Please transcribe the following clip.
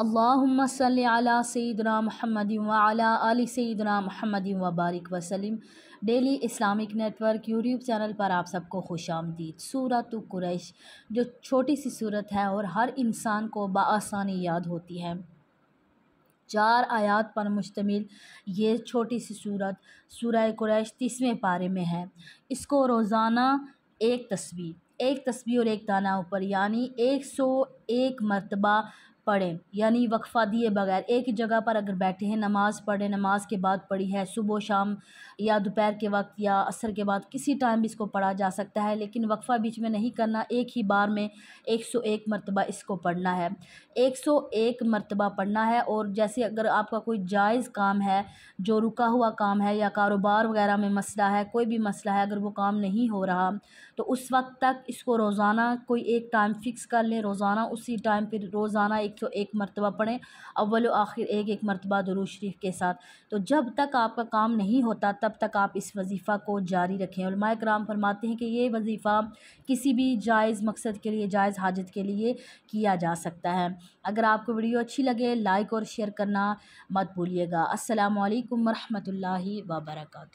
अल्लाहुम्मा सल्लि अला सैदना महमद वाला अली सैदना महमद वबारक वसलम daily Islamic network YouTube channel पर आप सबको खुश आमदीद सूरत कुरैश जो छोटी सी सूरत है और हर इंसान को बसानी याद होती है चार आयात पर मुश्तमिल ये छोटी सी सूरत सूरह कुरैश तीसवें पारे में है इसको रोज़ाना एक तस्वीर एक तस्वीर और एक दाना ऊपर यानी एक सौ एक मरतबा पढ़ें यानी वक्फ़ा दिए बगैर एक ही जगह पर अगर बैठे हैं नमाज़ पढ़ें नमाज के बाद पढ़ी है सुबह शाम या दोपहर के वक्त या असर के बाद किसी टाइम भी इसको पढ़ा जा सकता है लेकिन वक्फ़ा बीच में नहीं करना एक ही बार में एक सौ एक मरतबा इसको पढ़ना है एक सौ एक मरतबा पढ़ना है और जैसे अगर आपका कोई जायज़ काम है जो रुका हुआ काम है या कारोबार वगैरह में मसला है कोई भी मसला है अगर वो काम नहीं हो रहा तो उस वक्त तक इसको रोज़ाना कोई एक टाइम फ़िक्स कर लें रोज़ाना उसी टाइम पर रोज़ाना एक तो एक सौ एक मरतबा पढ़ें अव्वल आखिर एक एक मरतबा दरूज शरीफ के साथ तो जब तक आपका काम नहीं होता तब तक आप इस वजीफ़ा को जारी रखें कराम फरमाते हैं कि ये वजीफ़ा किसी भी जायज़ मकसद के लिए जायज़ हाजत के लिए किया जा सकता है अगर आपको वीडियो अच्छी लगे लाइक और शेयर करना मत भूलिएगा असलकम वरहमल वर्का